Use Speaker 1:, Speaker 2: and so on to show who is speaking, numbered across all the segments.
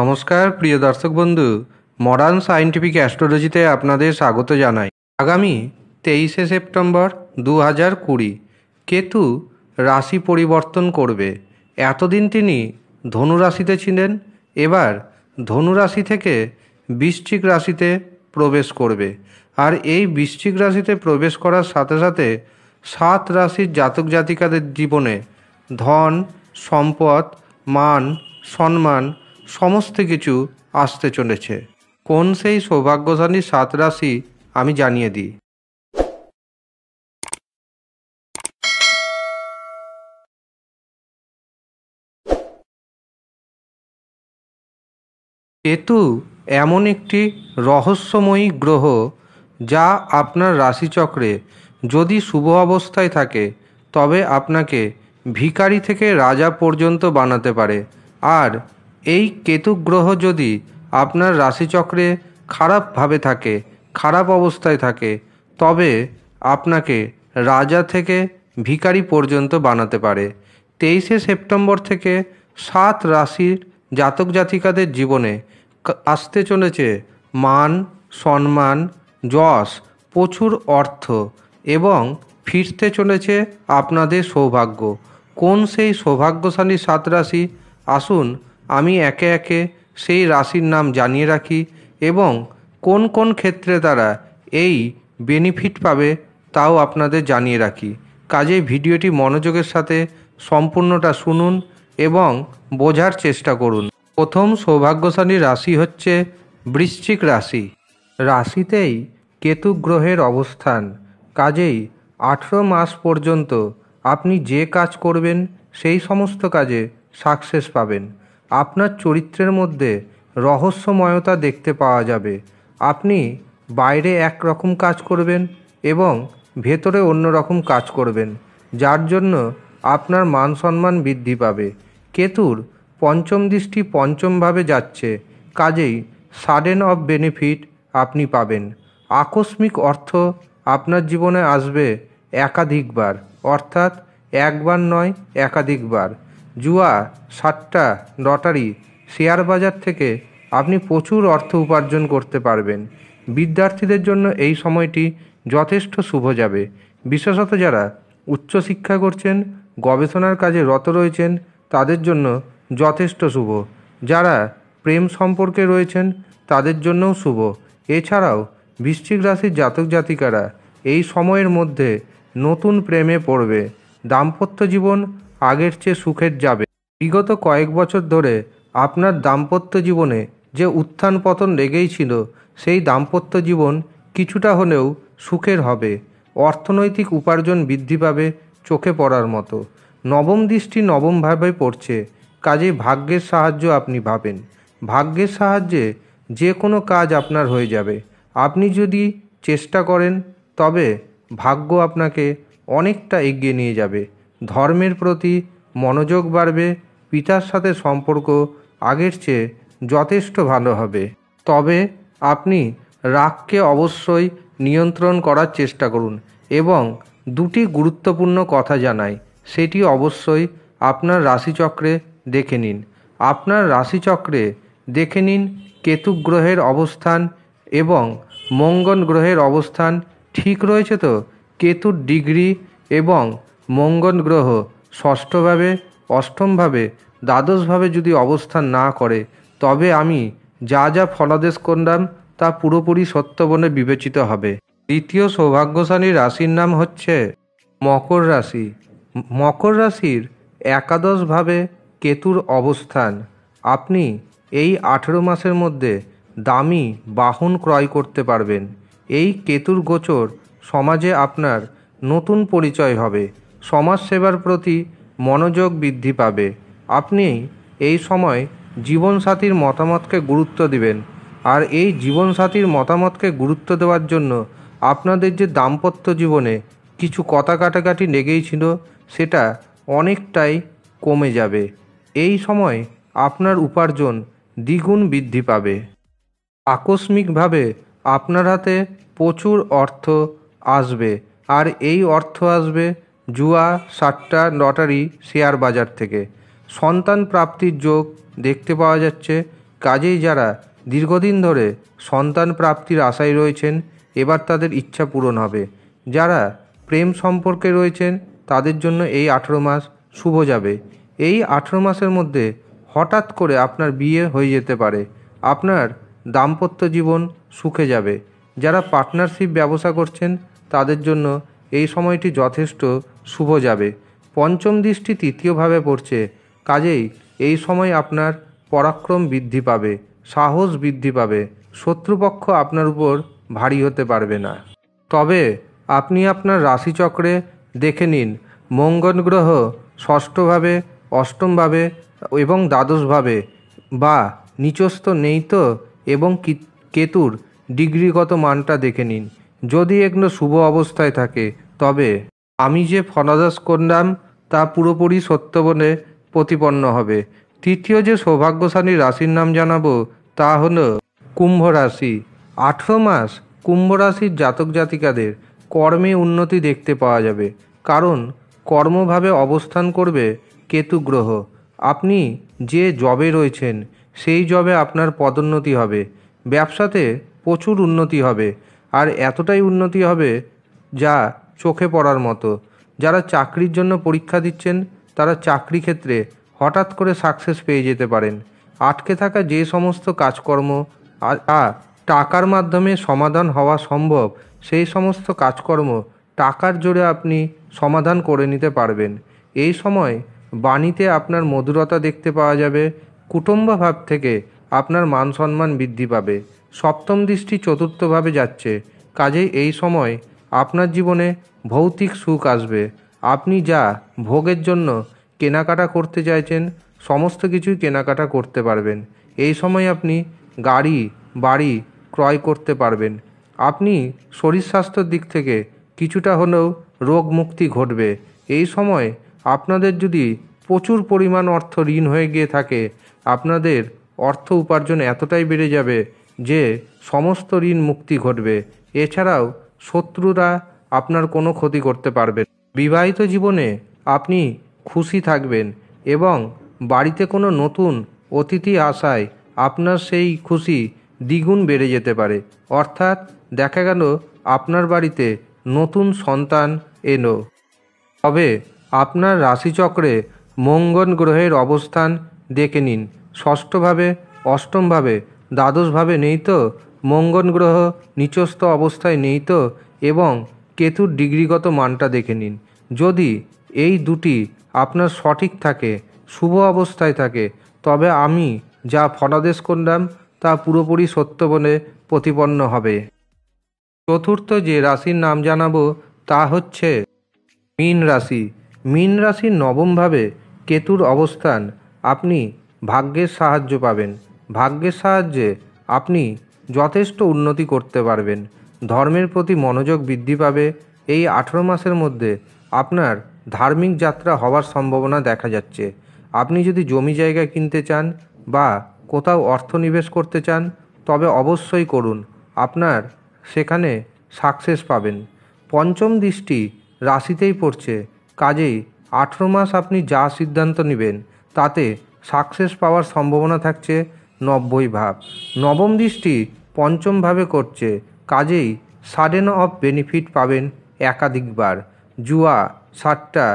Speaker 1: নমস্কার প্রিয় দর্শক বন্ধু মডার্ন সায়েন্টিফিক অ্যাস্ট্রোলজিতে আপনাদের স্বাগত জানাই আগামী তেইশে সেপ্টেম্বর দু হাজার কুড়ি কেতু রাশি পরিবর্তন করবে এতদিন তিনি ধনুরাশিতে ছিলেন এবার ধনুরাশি থেকে বৃশ্চিক রাশিতে প্রবেশ করবে আর এই বৃশ্চিক রাশিতে প্রবেশ করার সাথে সাথে সাত রাশির জাতক জাতিকাদের জীবনে ধন সম্পদ মান সম্মান সমস্ত কিছু আসতে চলেছে কোন সেই সৌভাগ্যশালী সাত রাশি আমি জানিয়ে দিই কেতু এমন একটি রহস্যময়ী গ্রহ যা আপনার রাশিচক্রে যদি শুভ অবস্থায় থাকে তবে আপনাকে ভিকারি থেকে রাজা পর্যন্ত বানাতে পারে আর এই কেতু গ্রহ যদি আপনার রাশিচক্রে খারাপভাবে থাকে খারাপ অবস্থায় থাকে তবে আপনাকে রাজা থেকে ভিকারি পর্যন্ত বানাতে পারে তেইশে সেপ্টেম্বর থেকে সাত রাশির জাতক জাতিকাদের জীবনে আসতে চলেছে মান সম্মান যশ প্রচুর অর্থ এবং ফিরতে চলেছে আপনাদের সৌভাগ্য কোন সেই সৌভাগ্যশালী সাত রাশি আসুন আমি একে একে সেই রাশির নাম জানিয়ে রাখি এবং কোন কোন ক্ষেত্রে তারা এই বেনিফিট পাবে তাও আপনাদের জানিয়ে রাখি কাজেই ভিডিওটি মনোযোগের সাথে সম্পূর্ণটা শুনুন এবং বোঝার চেষ্টা করুন প্রথম সৌভাগ্যশালী রাশি হচ্ছে বৃশ্চিক রাশি রাশিতেই কেতু গ্রহের অবস্থান কাজেই আঠেরো মাস পর্যন্ত আপনি যে কাজ করবেন সেই সমস্ত কাজে সাকসেস পাবেন আপনার চরিত্রের মধ্যে রহস্যময়তা দেখতে পাওয়া যাবে আপনি বাইরে এক রকম কাজ করবেন এবং ভেতরে অন্য রকম কাজ করবেন যার জন্য আপনার মান সম্মান বৃদ্ধি পাবে কেতুর পঞ্চম দৃষ্টি পঞ্চমভাবে যাচ্ছে কাজেই সাডেন অফ বেনিফিট আপনি পাবেন আকস্মিক অর্থ আপনার জীবনে আসবে একাধিকবার অর্থাৎ একবার নয় একাধিকবার জুয়া সাট্টা লটারি শেয়ার বাজার থেকে আপনি প্রচুর অর্থ উপার্জন করতে পারবেন বিদ্যার্থীদের জন্য এই সময়টি যথেষ্ট শুভ যাবে বিশেষত যারা উচ্চশিক্ষা করছেন গবেষণার কাজে রত রয়েছেন তাদের জন্য যথেষ্ট শুভ যারা প্রেম সম্পর্কে রয়েছেন তাদের জন্যও শুভ এছাড়াও বৃশ্চিক রাশির জাতক জাতিকারা এই সময়ের মধ্যে নতুন প্রেমে পড়বে দাম্পত্য জীবন আগের চেয়ে সুখের যাবে বিগত কয়েক বছর ধরে আপনার দাম্পত্য জীবনে যে উত্থান পতন লেগেই ছিল সেই দাম্পত্য জীবন কিছুটা হলেও সুখের হবে অর্থনৈতিক উপার্জন বৃদ্ধি পাবে চোখে পড়ার মতো নবম দৃষ্টি নবমভাবে পড়ছে কাজে ভাগ্যের সাহায্য আপনি ভাবেন ভাগ্যের সাহায্যে যে কোনো কাজ আপনার হয়ে যাবে আপনি যদি চেষ্টা করেন তবে ভাগ্য আপনাকে অনেকটা এগিয়ে নিয়ে যাবে ধর্মের প্রতি মনোযোগ বাড়বে পিতার সাথে সম্পর্ক আগের চেয়ে যথেষ্ট ভালো হবে তবে আপনি রাগকে অবশ্যই নিয়ন্ত্রণ করার চেষ্টা করুন এবং দুটি গুরুত্বপূর্ণ কথা জানাই সেটি অবশ্যই আপনার রাশিচক্রে দেখে নিন আপনার রাশিচক্রে দেখে নিন কেতু গ্রহের অবস্থান এবং মঙ্গল গ্রহের অবস্থান ঠিক রয়েছে তো কেতুর ডিগ্রি এবং মঙ্গল গ্রহ ষষ্ঠভাবে অষ্টমভাবে দ্বাদশভাবে যদি অবস্থান না করে তবে আমি যা যা ফলাদেশ করলাম তা পুরোপুরি সত্য বলে বিবেচিত হবে দ্বিতীয় সৌভাগ্যশালী রাশির নাম হচ্ছে মকর রাশি মকর রাশির একাদশভাবে কেতুর অবস্থান আপনি এই আঠেরো মাসের মধ্যে দামি বাহন ক্রয় করতে পারবেন এই কেতুর গোচর সমাজে আপনার নতুন পরিচয় হবে সমাজসেবার প্রতি মনোযোগ বৃদ্ধি পাবে আপনি এই সময় জীবনসাথীর মতামতকে গুরুত্ব দিবেন আর এই জীবনসাথীর মতামতকে গুরুত্ব দেওয়ার জন্য আপনাদের যে দাম্পত্য জীবনে কিছু কথা কাটাকাটি লেগেই ছিল সেটা অনেকটাই কমে যাবে এই সময় আপনার উপার্জন দ্বিগুণ বৃদ্ধি পাবে আকস্মিকভাবে আপনার হাতে প্রচুর অর্থ আসবে আর এই অর্থ আসবে জুয়া সাট্টা লটারি শেয়ার বাজার থেকে সন্তান প্রাপ্তির যোগ দেখতে পাওয়া যাচ্ছে কাজেই যারা দীর্ঘদিন ধরে সন্তান প্রাপ্তির আশায় রয়েছেন এবার তাদের ইচ্ছা পূরণ হবে যারা প্রেম সম্পর্কে রয়েছেন তাদের জন্য এই আঠেরো মাস শুভ যাবে এই আঠেরো মাসের মধ্যে হঠাৎ করে আপনার বিয়ে হয়ে যেতে পারে আপনার দাম্পত্য জীবন সুখে যাবে যারা পার্টনারশিপ ব্যবসা করছেন তাদের জন্য এই সময়টি যথেষ্ট শুভ যাবে পঞ্চম দৃষ্টি তৃতীয়ভাবে পড়ছে কাজেই এই সময় আপনার পরাক্রম বৃদ্ধি পাবে সাহস বৃদ্ধি পাবে শত্রুপক্ষ আপনার উপর ভারী হতে পারবে না তবে আপনি আপনার রাশিচক্রে দেখে নিন মঙ্গল গ্রহ ষষ্ঠভাবে অষ্টমভাবে এবং দ্বাদশভাবে বা নিচস্থ নেই তো এবং কেতুর ডিগ্রিগত মানটা দেখে নিন যদি এগুলো শুভ অবস্থায় থাকে তবে আমি যে ফনাদাস করলাম তা পুরোপুরি সত্য বলে প্রতিপন্ন হবে তৃতীয় যে সৌভাগ্যশালী রাশির নাম জানাব তা হল কুম্ভ রাশি আঠেরো মাস কুম্ভ রাশির জাতক জাতিকাদের কর্মে উন্নতি দেখতে পাওয়া যাবে কারণ কর্মভাবে অবস্থান করবে কেতু গ্রহ আপনি যে জবে রয়েছেন সেই জবে আপনার পদোন্নতি হবে ব্যবসাতে প্রচুর উন্নতি হবে আর এতটাই উন্নতি হবে যা চোখে পড়ার মতো যারা চাকরির জন্য পরীক্ষা দিচ্ছেন তারা চাকরি ক্ষেত্রে হঠাৎ করে সাকসেস পেয়ে যেতে পারেন আটকে থাকা যে সমস্ত কাজকর্ম আর টাকার মাধ্যমে সমাধান হওয়া সম্ভব সেই সমস্ত কাজকর্ম টাকার জোরে আপনি সমাধান করে নিতে পারবেন এই সময় বাণীতে আপনার মধুরতা দেখতে পাওয়া যাবে কুটুম্ব ভাব থেকে আপনার মান সম্মান বৃদ্ধি পাবে সপ্তম দৃষ্টি চতুর্থভাবে যাচ্ছে কাজেই এই সময় আপনার জীবনে ভৌতিক সুখ আসবে আপনি যা ভোগের জন্য কেনাকাটা করতে চাইছেন সমস্ত কিছুই কেনাকাটা করতে পারবেন এই সময় আপনি গাড়ি বাড়ি ক্রয় করতে পারবেন আপনি শরীর স্বাস্থ্যের দিক থেকে কিছুটা হলেও রোগ মুক্তি ঘটবে এই সময় আপনাদের যদি প্রচুর পরিমাণ অর্থ ঋণ হয়ে গিয়ে থাকে আপনাদের অর্থ উপার্জন এতটাই বেড়ে যাবে যে সমস্ত ঋণ মুক্তি ঘটবে এছাড়াও শত্রুরা আপনার কোনো ক্ষতি করতে পারবে বিবাহিত জীবনে আপনি খুশি থাকবেন এবং বাড়িতে কোনো নতুন অতিথি আসায় আপনার সেই খুশি দ্বিগুণ বেড়ে যেতে পারে অর্থাৎ দেখা গেল আপনার বাড়িতে নতুন সন্তান এলো তবে আপনার রাশিচক্রে মঙ্গল গ্রহের অবস্থান দেখে নিন ষষ্ঠভাবে অষ্টমভাবে দ্বাদশভাবে নেই তো মঙ্গল গ্রহ নিচস্থ অবস্থায় নেই তো এবং কেতুর ডিগ্রিগত মানটা দেখে নিন যদি এই দুটি আপনার সঠিক থাকে শুভ অবস্থায় থাকে তবে আমি যা ফলাদেশ করলাম তা পুরোপুরি সত্য বলে প্রতিপন্ন হবে চতুর্থ যে রাশির নাম জানাবো তা হচ্ছে মীন রাশি মীন রাশির নবমভাবে কেতুর অবস্থান আপনি ভাগ্যের সাহায্য পাবেন ভাগ্যের সাহায্যে আপনি যথেষ্ট উন্নতি করতে পারবেন ধর্মের প্রতি মনোযোগ বৃদ্ধি পাবে এই আঠেরো মাসের মধ্যে আপনার ধার্মিক যাত্রা হওয়ার সম্ভাবনা দেখা যাচ্ছে আপনি যদি জমি জায়গা কিনতে চান বা কোথাও অর্থ নিবেশ করতে চান তবে অবশ্যই করুন আপনার সেখানে সাকসেস পাবেন পঞ্চম দৃষ্টি রাশিতেই পড়ছে কাজেই আঠেরো মাস আপনি যা সিদ্ধান্ত নেবেন তাতে সাকসেস পাওয়ার সম্ভাবনা থাকছে নব্বই ভাব নবম দৃষ্টি পঞ্চমভাবে করছে কাজেই সাডেন অফ বেনিফিট পাবেন একাধিকবার জুয়া সাতটা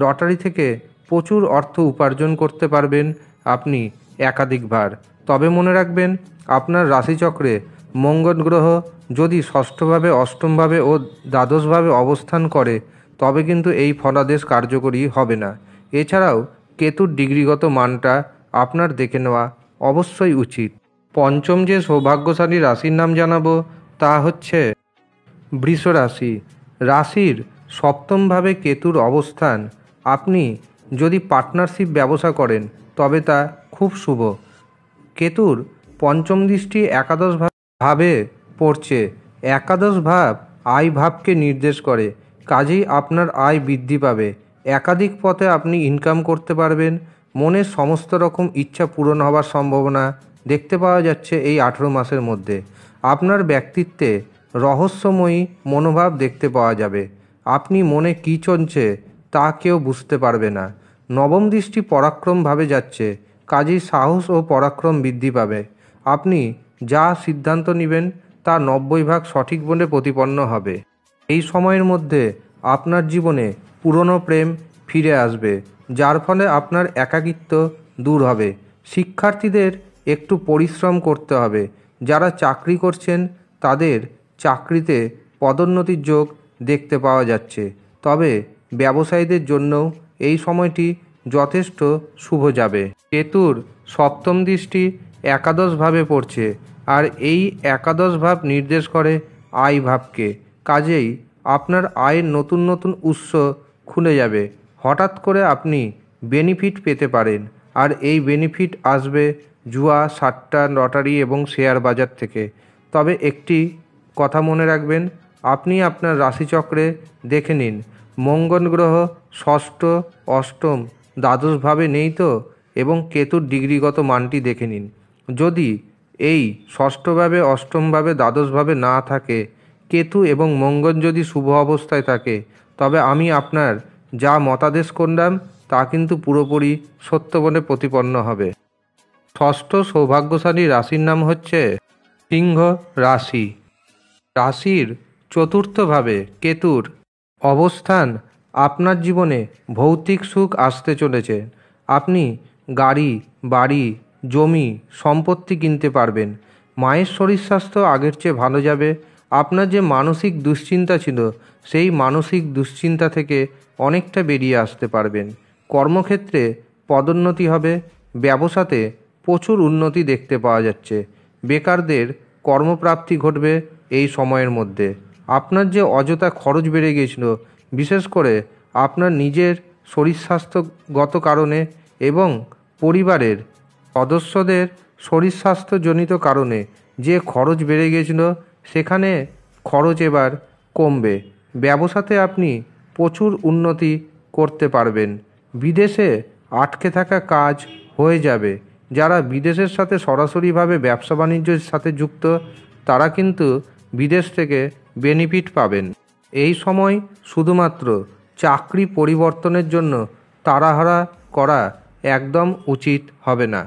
Speaker 1: লটারি থেকে প্রচুর অর্থ উপার্জন করতে পারবেন আপনি একাধিকবার তবে মনে রাখবেন আপনার রাশিচক্রে মঙ্গল গ্রহ যদি ষষ্ঠভাবে অষ্টমভাবে ও দ্বাদশভাবে অবস্থান করে তবে কিন্তু এই ফলাদেশ কার্যকরী হবে না এছাড়াও কেতুর ডিগ্রিগত মানটা আপনার দেখে নেওয়া অবশ্যই উচিত পঞ্চম যে সৌভাগ্যশালী রাশির নাম জানাবো তা হচ্ছে বৃষ রাশি রাশির সপ্তমভাবে কেতুর অবস্থান আপনি যদি পার্টনারশিপ ব্যবসা করেন তবে তা খুব শুভ কেতুর পঞ্চম দৃষ্টি একাদশ ভাবে পড়ছে একাদশ ভাব আয় ভাবকে নির্দেশ করে কাজেই আপনার আয় বৃদ্ধি পাবে একাধিক পথে আপনি ইনকাম করতে পারবেন মনের সমস্ত রকম ইচ্ছা পূরণ হওয়ার সম্ভাবনা দেখতে পাওয়া যাচ্ছে এই আঠেরো মাসের মধ্যে আপনার ব্যক্তিত্বে রহস্যময়ী মনোভাব দেখতে পাওয়া যাবে আপনি মনে কী চলছে তা কেউ বুঝতে পারবে না নবম দৃষ্টি পরাক্রমভাবে যাচ্ছে কাজেই সাহস ও পরাক্রম বৃদ্ধি পাবে আপনি যা সিদ্ধান্ত নেবেন তা নব্বই ভাগ সঠিক বলে প্রতিপন্ন হবে এই সময়ের মধ্যে আপনার জীবনে পুরনো প্রেম ফিরে আসবে যার ফলে আপনার একাকিত্ব দূর হবে শিক্ষার্থীদের একটু পরিশ্রম করতে হবে যারা চাকরি করছেন তাদের চাকরিতে পদোন্নতির যোগ দেখতে পাওয়া যাচ্ছে তবে ব্যবসায়ীদের জন্যও এই সময়টি যথেষ্ট শুভ যাবে কেতুর সপ্তম দৃষ্টি একাদশভাবে পড়ছে আর এই একাদশ ভাব নির্দেশ করে আয় ভাবকে কাজেই আপনার আয়ের নতুন নতুন উৎস খুলে যাবে হঠাৎ করে আপনি বেনিফিট পেতে পারেন আর এই বেনিফিট আসবে জুয়া সাট্টা লটারি এবং শেয়ার বাজার থেকে তবে একটি কথা মনে রাখবেন আপনি আপনার রাশিচক্রে দেখে নিন মঙ্গল গ্রহ ষষ্ঠ অষ্টম দ্বাদশভাবে নেই তো এবং কেতুর ডিগ্রিগত মানটি দেখে নিন যদি এই ষষ্ঠভাবে অষ্টমভাবে দ্বাদশভাবে না থাকে কেতু এবং মঙ্গল যদি শুভ অবস্থায় থাকে তবে আমি আপনার যা মতাদেশ করলাম তা কিন্তু পুরোপুরি সত্য বলে প্রতিপন্ন হবে ষষ্ঠ সৌভাগ্যশালী রাশির নাম হচ্ছে সিংহ রাশি রাশির চতুর্থভাবে কেতুর অবস্থান আপনার জীবনে ভৌতিক সুখ আসতে চলেছে আপনি গাড়ি বাড়ি জমি সম্পত্তি কিনতে পারবেন মায়ের শরীর স্বাস্থ্য আগের চেয়ে ভালো যাবে আপনার যে মানসিক দুশ্চিন্তা ছিল সেই মানসিক দুশ্চিন্তা থেকে অনেকটা বেরিয়ে আসতে পারবেন কর্মক্ষেত্রে পদোন্নতি হবে ব্যবসাতে প্রচুর উন্নতি দেখতে পাওয়া যাচ্ছে বেকারদের কর্মপ্রাপ্তি ঘটবে এই সময়ের মধ্যে আপনার যে অযথা খরচ বেড়ে গিয়েছিল বিশেষ করে আপনার নিজের শরীর স্বাস্থ্যগত কারণে এবং পরিবারের সদস্যদের শরীর স্বাস্থ্যজনিত কারণে যে খরচ বেড়ে গিয়েছিল সেখানে খরচ এবার কমবে ব্যবসাতে আপনি প্রচুর উন্নতি করতে পারবেন বিদেশে আটকে থাকা কাজ হয়ে যাবে যারা বিদেশের সাথে সরাসরিভাবে ব্যবসা বাণিজ্যের সাথে যুক্ত তারা কিন্তু বিদেশ থেকে বেনিফিট পাবেন এই সময় শুধুমাত্র চাকরি পরিবর্তনের জন্য তাড়াহাড়া করা একদম উচিত হবে না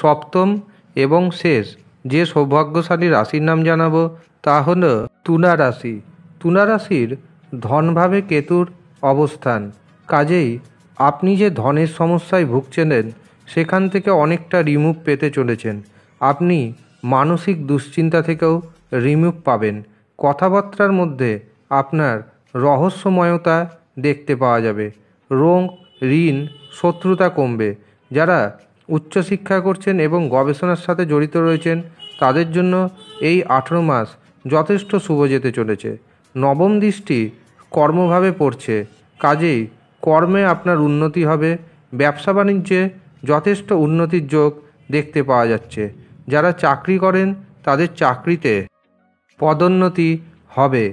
Speaker 1: সপ্তম এবং শেষ যে সৌভাগ্যশালী রাশির নাম জানাবো তা হল তুলা রাশি তুলা রাশির ধনভাবে কেতুর অবস্থান কাজেই আপনি যে ধনের সমস্যায় ভুগছিলেন সেখান থেকে অনেকটা রিমুভ পেতে চলেছেন আপনি মানসিক দুশ্চিন্তা থেকেও রিমুভ পাবেন কথাবার্তার মধ্যে আপনার রহস্যময়তা দেখতে পাওয়া যাবে রং ঋণ শত্রুতা কমবে যারা উচ্চশিক্ষা করছেন এবং গবেষণার সাথে জড়িত রয়েছেন তাদের জন্য এই আঠেরো মাস যথেষ্ট শুভ যেতে চলেছে নবম দৃষ্টি কর্মভাবে পড়ছে কাজেই কর্মে আপনার উন্নতি হবে ব্যবসা বাণিজ্যে যথেষ্ট উন্নতির যোগ দেখতে পাওয়া যাচ্ছে যারা চাকরি করেন তাদের চাকরিতে পদোন্নতি হবে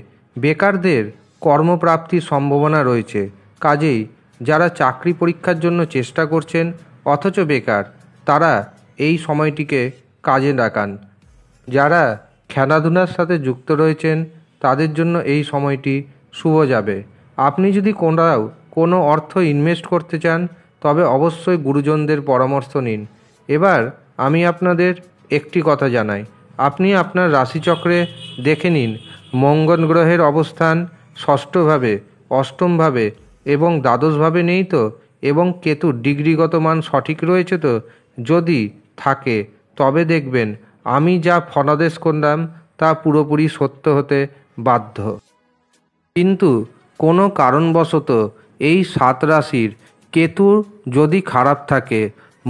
Speaker 1: বেকারদের কর্মপ্রাপ্তির সম্ভাবনা রয়েছে কাজেই যারা চাকরি পরীক্ষার জন্য চেষ্টা করছেন অথচ বেকার তারা এই সময়টিকে কাজে ডাকান যারা খেলাধুলার সাথে যুক্ত রয়েছেন তাদের জন্য এই সময়টি শুভ যাবে আপনি যদি কোনাও কোনো অর্থ ইনভেস্ট করতে চান তবে অবশ্যই গুরুজনদের পরামর্শ নিন এবার আমি আপনাদের একটি কথা জানাই আপনি আপনার রাশিচক্রে দেখে নিন মঙ্গল গ্রহের অবস্থান ষষ্ঠভাবে অষ্টমভাবে এবং দ্বাদশভাবে নেই তো এবং কেতুর ডিগ্রিগত মান সঠিক রয়েছে তো যদি থাকে তবে দেখবেন আমি যা ফনাদেশ করলাম তা পুরোপুরি সত্য হতে বাধ্য কিন্তু কোনো কারণবশত এই সাত রাশির কেতু যদি খারাপ থাকে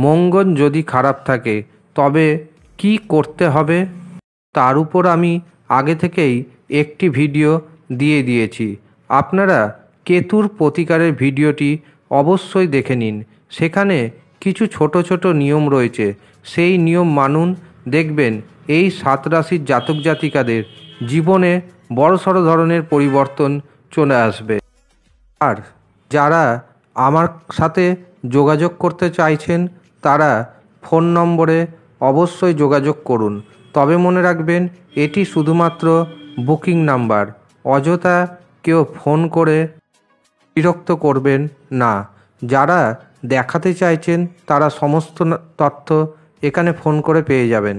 Speaker 1: মঙ্গল যদি খারাপ থাকে তবে কি করতে হবে তার উপর আমি আগে থেকেই একটি ভিডিও দিয়ে দিয়েছি আপনারা কেতুর প্রতিকারের ভিডিওটি অবশ্যই দেখে নিন সেখানে কিছু ছোট ছোট নিয়ম রয়েছে সেই নিয়ম মানুন দেখবেন এই সাত রাশির জাতক জাতিকাদের জীবনে বড়সড় ধরনের পরিবর্তন চলে আসবে আর যারা আমার সাথে যোগাযোগ করতে চাইছেন তারা ফোন নম্বরে অবশ্যই যোগাযোগ করুন তবে মনে রাখবেন এটি শুধুমাত্র বুকিং নাম্বার অযথা কেউ ফোন করে বিরক্ত করবেন না যারা দেখাতে চাইছেন তারা সমস্ত তথ্য এখানে ফোন করে পেয়ে যাবেন